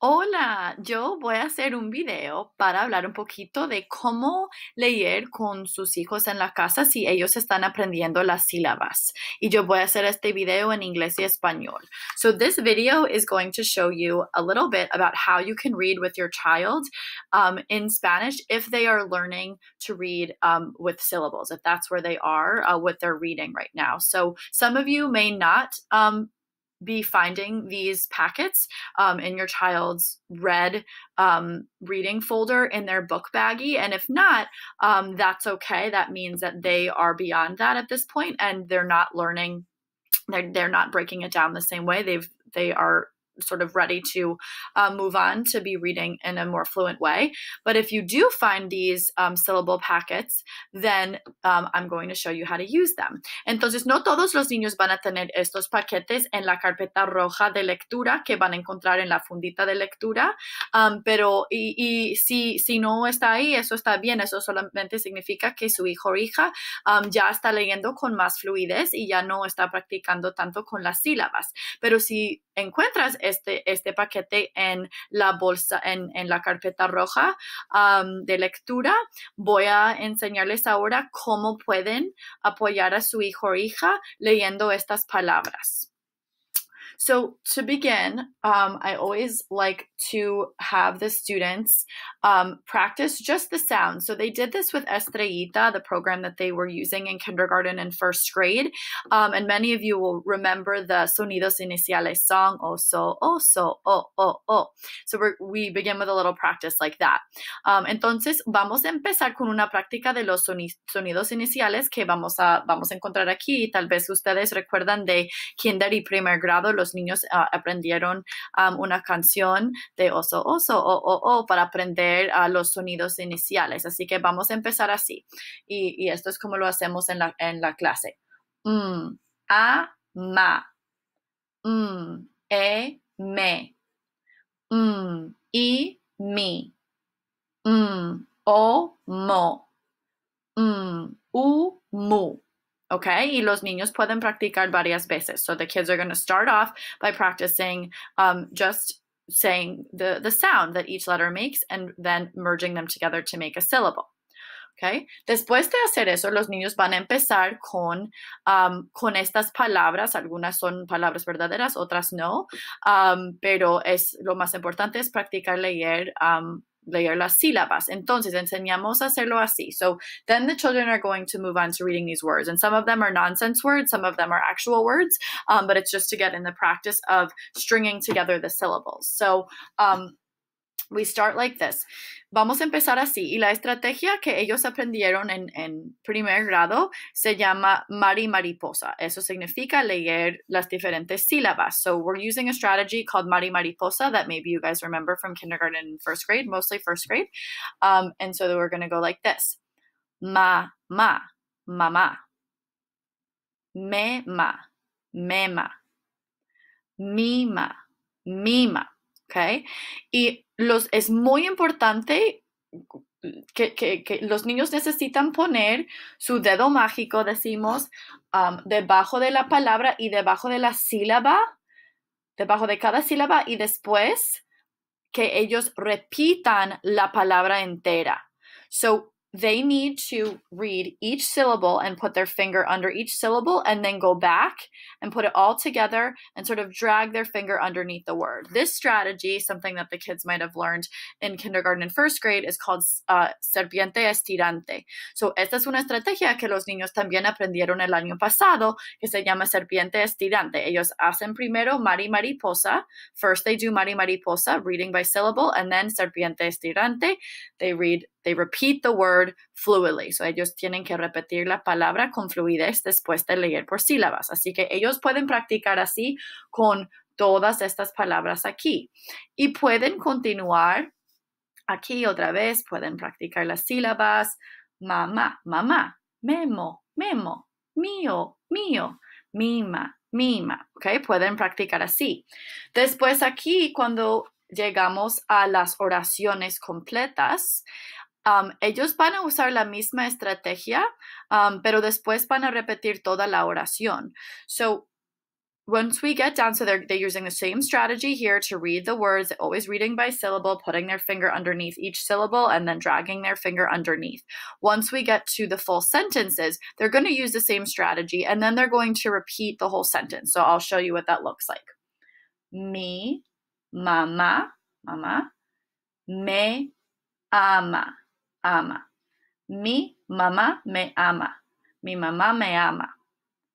Hola, yo voy a hacer un video para hablar un poquito de cómo leer con sus hijos en la casa si ellos están aprendiendo las sílabas. Y yo voy a hacer este video en inglés y español. So this video is going to show you a little bit about how you can read with your child um, in Spanish if they are learning to read um, with syllables, if that's where they are uh, with their reading right now. So some of you may not um, be finding these packets um, in your child's red um, reading folder in their book baggie. And if not, um, that's okay. That means that they are beyond that at this point and they're not learning. They're, they're not breaking it down the same way. They've they are sort of ready to uh, move on to be reading in a more fluent way. But if you do find these um, syllable packets, then um, I'm going to show you how to use them. Entonces, no todos los niños van a tener estos paquetes en la carpeta roja de lectura que van a encontrar en la fundita de lectura, um, pero y, y, si, si no está ahí, eso está bien, eso solamente significa que su hijo o hija ya está leyendo con más fluidez y ya no está practicando tanto con las sílabas. Pero si encuentras este, este, paquete en la bolsa, en, la carpeta roja de lectura. Voy a enseñarles ahora cómo pueden apoyar a su hijo o hija leyendo estas palabras. So, to begin, um, I always like to have the students um, practice just the sound. So, they did this with Estrellita, the program that they were using in kindergarten and first grade. Um, and many of you will remember the Sonidos Iniciales song, Oso, oh, Oso, oh, oh, Oh, Oh. So, we begin with a little practice like that. Um, entonces, vamos a empezar con una práctica de los sonidos iniciales que vamos a, vamos a encontrar aquí. Tal vez ustedes recuerdan de kinder y primer grado los niños ah, aprendieron una canción de oso, oso, o, o, o, para aprender ah, los sonidos iniciales. Así que vamos a empezar así. Y, esto es como lo hacemos en la, en la clase. m mm, a, ma. Mm, e, me. Mm, i, mi. o, mo. u, mu okay? Y los niños pueden practicar varias veces. So the kids are going to start off by practicing um, just saying the, the sound that each letter makes and then merging them together to make a syllable. Okay. Después de hacer eso, los niños van a empezar con, um, con estas palabras. Algunas son palabras verdaderas, otras no. Um, pero es lo más importante es practicar leer leer las sílabas. Entonces, enseñamos a hacerlo así. So then the children are going to move on to reading these words. And some of them are nonsense words, some of them are actual words, um, but it's just to get in the practice of stringing together the syllables. So um, we start like this. Vamos a empezar así. Y la estrategia que ellos aprendieron en, en, primer grado se llama Mari Mariposa. Eso significa leer las diferentes sílabas. So we're using a strategy called Mari Mariposa that maybe you guys remember from kindergarten and first grade, mostly first grade. Um, and so we're going to go like this. Ma, ma, mamá. Me, ma, mema. Mima, mima. Okay? Y los, es muy importante que, los niños necesitan poner su dedo mágico, decimos, debajo de la palabra y debajo de la sílaba, debajo de cada sílaba y después que ellos repitan la palabra entera. So, they need to read each syllable and put their finger under each syllable and then go back and put it all together and sort of drag their finger underneath the word. This strategy, something that the kids might have learned in kindergarten and first grade, is called uh, serpiente estirante. So, esta es una estrategia que los niños también aprendieron el año pasado que se llama serpiente estirante. Ellos hacen primero mari mariposa. First, they do mari mariposa, reading by syllable, and then serpiente estirante. They read They repeat the word fluidly. So ellos tienen que repetir la palabra con fluidez después de leer por sílabas. Así que ellos pueden practicar así con todas estas palabras aquí. Y pueden continuar aquí otra vez, pueden practicar las sílabas. Mamá, mamá, memo, memo, mío, mío, mima, mima. ¿Ok? Pueden practicar así. Después aquí, cuando llegamos a las oraciones completas, Um, ellos van a usar la misma estrategia, um, pero después van a repetir toda la oración. So once we get down, so they're, they're using the same strategy here to read the words, always reading by syllable, putting their finger underneath each syllable, and then dragging their finger underneath. Once we get to the full sentences, they're going to use the same strategy, and then they're going to repeat the whole sentence. So I'll show you what that looks like. Me, mama, mama, me ama ama. Mi mamá me ama. Mi mamá me ama.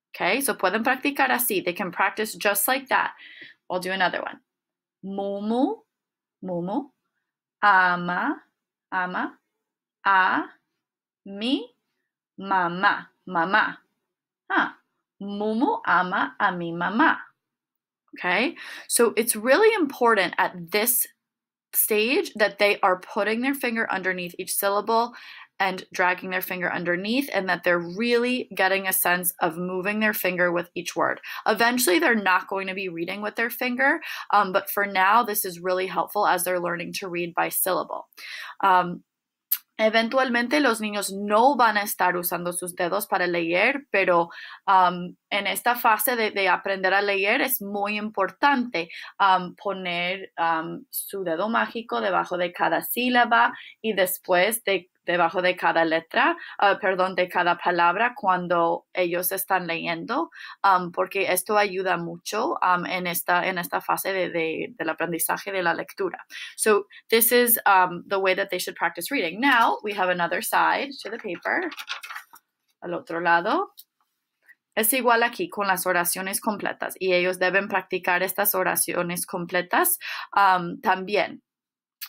Okay, so pueden practicar así. They can practice just like that. i will do another one. Mumu, mumu, ama, ama, a, mi, mamá, mamá. Huh. Mumu ama a mi mamá. Okay, so it's really important at this stage that they are putting their finger underneath each syllable and dragging their finger underneath, and that they're really getting a sense of moving their finger with each word. Eventually, they're not going to be reading with their finger, um, but for now, this is really helpful as they're learning to read by syllable. Um, Eventualmente los niños no van a estar usando sus dedos para leer, pero um, en esta fase de, aprender a leer es muy importante um, poner um, su dedo mágico debajo de cada sílaba y después de debajo de cada letra, ah, perdón, de cada palabra cuando ellos están leyendo, porque esto ayuda mucho en, esta, en esta fase del aprendizaje de la lectura. So this is um, the way that they should practice reading. Now we have another side to the paper, al otro lado. Es igual aquí con las oraciones completas y ellos deben practicar estas oraciones completas también.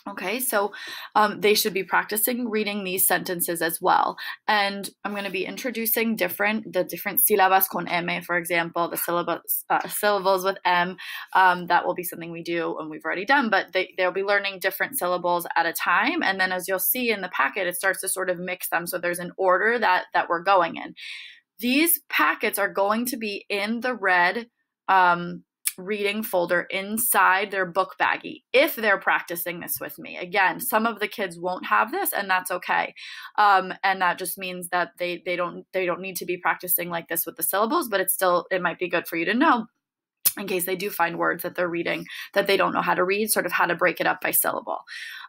Okay, so um, they should be practicing reading these sentences as well. And I'm going to be introducing different the different syllabas con M, for example, the syllabus, uh, syllables with M. Um, that will be something we do and we've already done, but they, they'll be learning different syllables at a time. And then as you'll see in the packet, it starts to sort of mix them. So there's an order that, that we're going in. These packets are going to be in the red um, reading folder inside their book baggie if they're practicing this with me. Again, some of the kids won't have this and that's okay. Um, and that just means that they they don't they don't need to be practicing like this with the syllables, but it's still it might be good for you to know in case they do find words that they're reading that they don't know how to read, sort of how to break it up by syllable.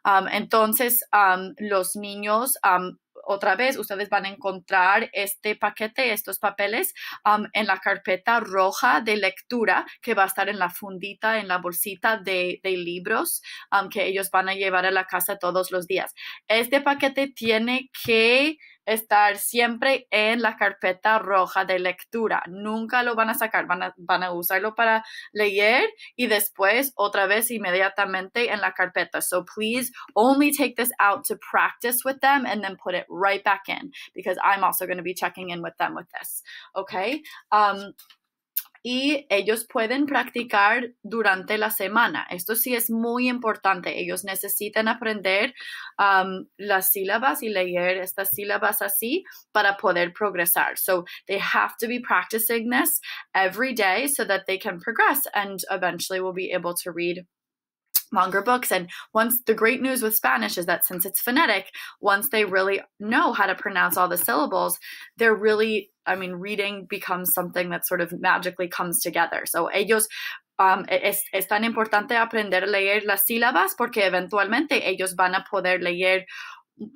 Um, entonces, um, los niños um, otra vez, ustedes van a encontrar este paquete, estos papeles um, en la carpeta roja de lectura que va a estar en la fundita, en la bolsita de, libros um, que ellos van a llevar a la casa todos los días. Este paquete tiene que estar siempre en la carpeta roja de lectura. Nunca lo van a sacar, van a, usarlo para leer y después otra vez inmediatamente en la carpeta. So please only take this out to practice with them and then put it right back in because I'm also going to be checking in with them with this. Okay. Um, y ellos pueden practicar durante la semana. Esto sí es muy importante. Ellos necesitan aprender um, las sílabas y leer estas sílabas así para poder progresar. So they have to be practicing this every day so that they can progress and eventually will be able to read longer books. And once the great news with Spanish is that since it's phonetic, once they really know how to pronounce all the syllables, they're really I mean, reading becomes something that sort of magically comes together. So ellos um, e-, es, es, tan importante aprender a leer las sílabas porque eventualmente ellos van a poder leer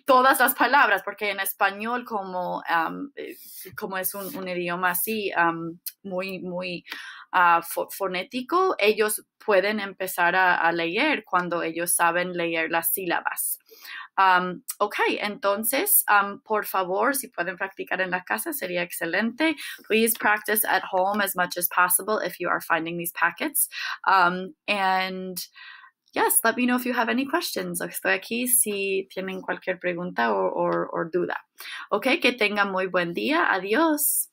todas las palabras, porque en español, como, um, eh, como es un, idioma así um, muy, muy ah, fonético, ellos pueden empezar a, a, leer cuando ellos saben leer las sílabas. Um, ok, entonces, um, por favor, si pueden practicar en la casa, sería excelente. Please practice at home as much as possible if you are finding these packets. Um, and yes, let me know if you have any questions. Estoy aquí si tienen cualquier pregunta o, o, o duda. Ok, que tengan muy buen día. Adiós.